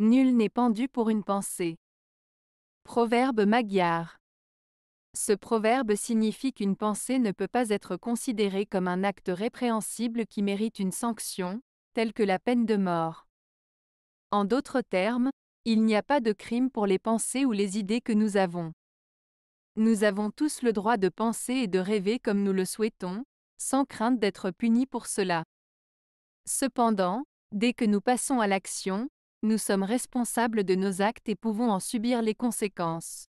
Nul n'est pendu pour une pensée. Proverbe magyar. Ce proverbe signifie qu'une pensée ne peut pas être considérée comme un acte répréhensible qui mérite une sanction, telle que la peine de mort. En d'autres termes, il n'y a pas de crime pour les pensées ou les idées que nous avons. Nous avons tous le droit de penser et de rêver comme nous le souhaitons, sans crainte d'être punis pour cela. Cependant, dès que nous passons à l'action, nous sommes responsables de nos actes et pouvons en subir les conséquences.